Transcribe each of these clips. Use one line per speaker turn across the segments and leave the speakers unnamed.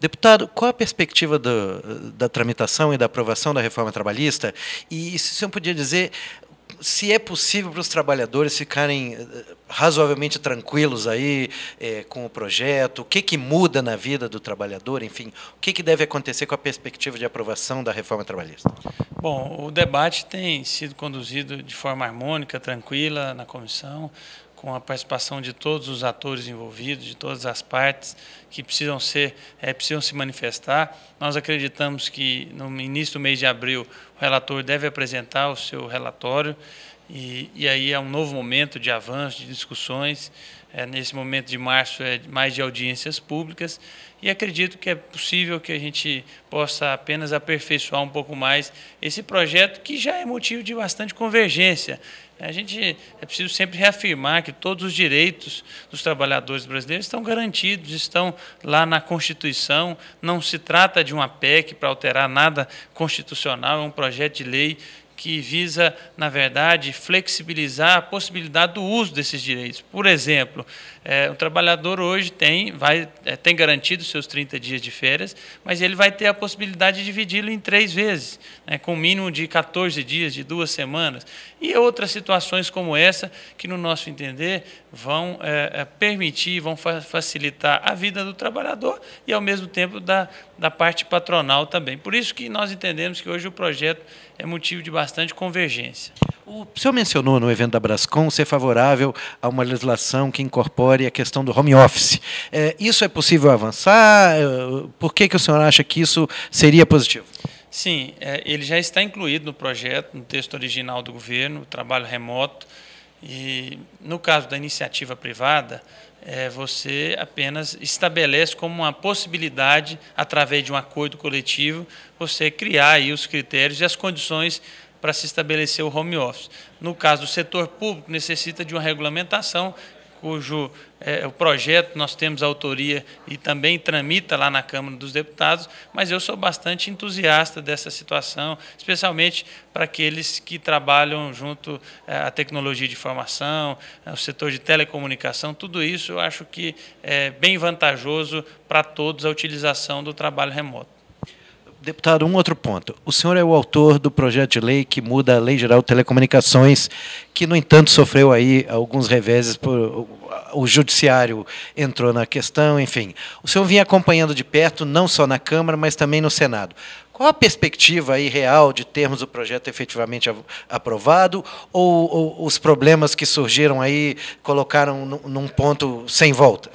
Deputado, qual a perspectiva do, da tramitação e da aprovação da reforma trabalhista? E se o senhor podia dizer se é possível para os trabalhadores ficarem eh, razoavelmente tranquilos aí é, com o projeto, o que, que muda na vida do trabalhador, enfim, o que, que deve acontecer com a perspectiva de aprovação da reforma trabalhista?
Bom, o debate tem sido conduzido de forma harmônica, tranquila na comissão com a participação de todos os atores envolvidos, de todas as partes que precisam ser, é, precisam se manifestar. Nós acreditamos que no início do mês de abril o relator deve apresentar o seu relatório e, e aí é um novo momento de avanço, de discussões. É, nesse momento de março é mais de audiências públicas e acredito que é possível que a gente possa apenas aperfeiçoar um pouco mais esse projeto que já é motivo de bastante convergência. A gente é preciso sempre reafirmar que todos os direitos dos trabalhadores brasileiros estão garantidos, estão lá na Constituição. Não se trata de uma PEC para alterar nada constitucional, é um projeto de lei que visa, na verdade, flexibilizar a possibilidade do uso desses direitos. Por exemplo, é, o trabalhador hoje tem, vai, é, tem garantido seus 30 dias de férias, mas ele vai ter a possibilidade de dividi-lo em três vezes, né, com um mínimo de 14 dias, de duas semanas. E outras situações como essa, que, no nosso entender, vão é, é, permitir, vão fa facilitar a vida do trabalhador e, ao mesmo tempo, da, da parte patronal também. Por isso que nós entendemos que hoje o projeto é motivo de bastante bastante convergência.
O senhor mencionou no evento da Brascom ser favorável a uma legislação que incorpore a questão do home office. É, isso é possível avançar? É, por que, que o senhor acha que isso seria positivo?
Sim, é, ele já está incluído no projeto, no texto original do governo, trabalho remoto. E no caso da iniciativa privada, é, você apenas estabelece como uma possibilidade, através de um acordo coletivo, você criar aí os critérios e as condições para se estabelecer o home office. No caso do setor público, necessita de uma regulamentação cujo é, o projeto nós temos autoria e também tramita lá na Câmara dos Deputados, mas eu sou bastante entusiasta dessa situação, especialmente para aqueles que trabalham junto é, à tecnologia de informação, ao é, setor de telecomunicação, tudo isso eu acho que é bem vantajoso para todos a utilização do trabalho remoto.
Deputado, um outro ponto. O senhor é o autor do projeto de lei que muda a Lei Geral de Telecomunicações, que, no entanto, sofreu aí alguns reveses, por, o judiciário entrou na questão, enfim. O senhor vinha acompanhando de perto, não só na Câmara, mas também no Senado. Qual a perspectiva aí real de termos o projeto efetivamente aprovado? Ou, ou os problemas que surgiram aí colocaram num ponto sem volta?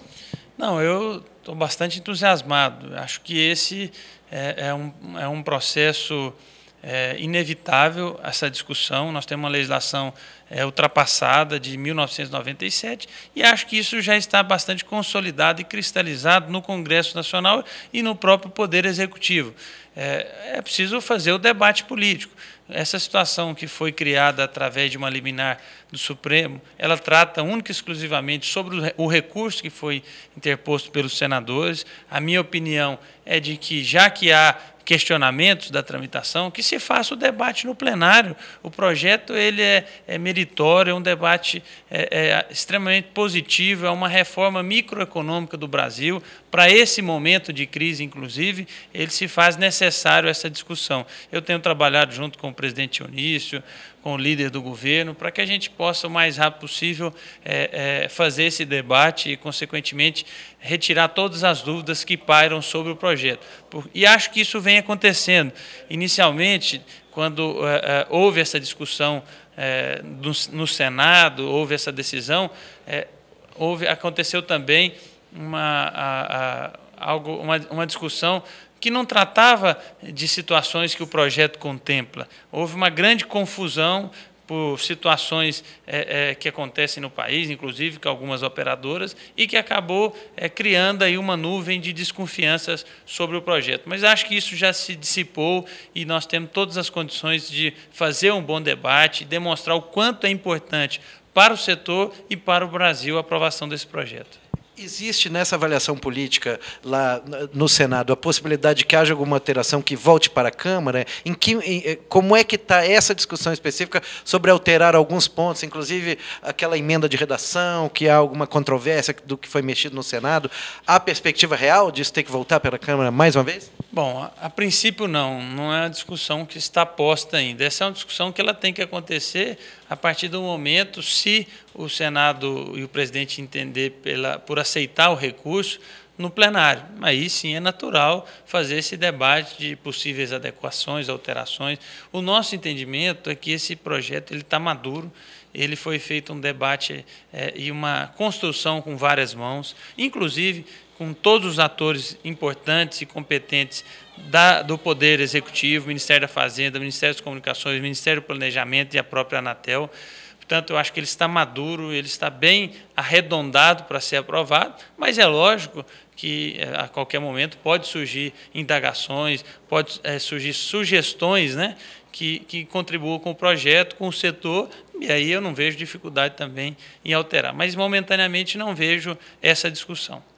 Não, eu estou bastante entusiasmado. Acho que esse é, é, um, é um processo é inevitável essa discussão. Nós temos uma legislação é, ultrapassada de 1997 e acho que isso já está bastante consolidado e cristalizado no Congresso Nacional e no próprio Poder Executivo. É, é preciso fazer o debate político. Essa situação que foi criada através de uma liminar do Supremo, ela trata única e exclusivamente sobre o recurso que foi interposto pelos senadores. A minha opinião é de que, já que há questionamentos da tramitação, que se faça o debate no plenário. O projeto ele é, é meritório, é um debate é, é extremamente positivo, é uma reforma microeconômica do Brasil. Para esse momento de crise, inclusive, ele se faz necessário essa discussão. Eu tenho trabalhado junto com o presidente Dionísio, com o líder do governo, para que a gente possa, o mais rápido possível, é, é, fazer esse debate e, consequentemente, retirar todas as dúvidas que pairam sobre o projeto. E acho que isso vem acontecendo. Inicialmente, quando é, é houve essa discussão é, no, no, Senado, houve essa decisão, é, houve, aconteceu também uma, a, a, algo, uma, uma discussão que não tratava de situações que o projeto contempla. Houve uma grande confusão por situações é, é, que acontecem no país, inclusive com algumas operadoras, e que acabou é, criando aí uma nuvem de desconfianças sobre o projeto. Mas acho que isso já se dissipou e nós temos todas as condições de fazer um bom debate, demonstrar o quanto é importante para o setor e para o Brasil a aprovação desse projeto.
Existe nessa avaliação política lá no Senado a possibilidade de que haja alguma alteração que volte para a Câmara? Em que, em, eh, como é que está essa discussão específica sobre alterar alguns pontos, inclusive aquela emenda de redação, que há alguma controvérsia do que foi mexido no Senado? Há perspectiva real disso ter que voltar para a Câmara mais uma vez?
Bom, a, a, princípio não, não é a discussão que está posta ainda. Essa é uma discussão que ela tem que acontecer a partir do momento se o Senado e o presidente entender pela, por aceitar o recurso no plenário. Aí sim é natural fazer esse debate de possíveis adequações, alterações. O nosso entendimento é que esse projeto ele está maduro ele foi feito um debate é, e uma construção com várias mãos, inclusive com todos os atores importantes e competentes da, do Poder Executivo, Ministério da Fazenda, Ministério das Comunicações, Ministério do Planejamento e a própria Anatel. Portanto, eu acho que ele está maduro, ele está bem arredondado para ser aprovado, mas é lógico que eh, a qualquer momento pode surgir indagações, pode é, surgir sugestões, né? que, que contribua com o projeto, com o setor, e aí eu não vejo dificuldade também em alterar. Mas, momentaneamente, não vejo essa discussão.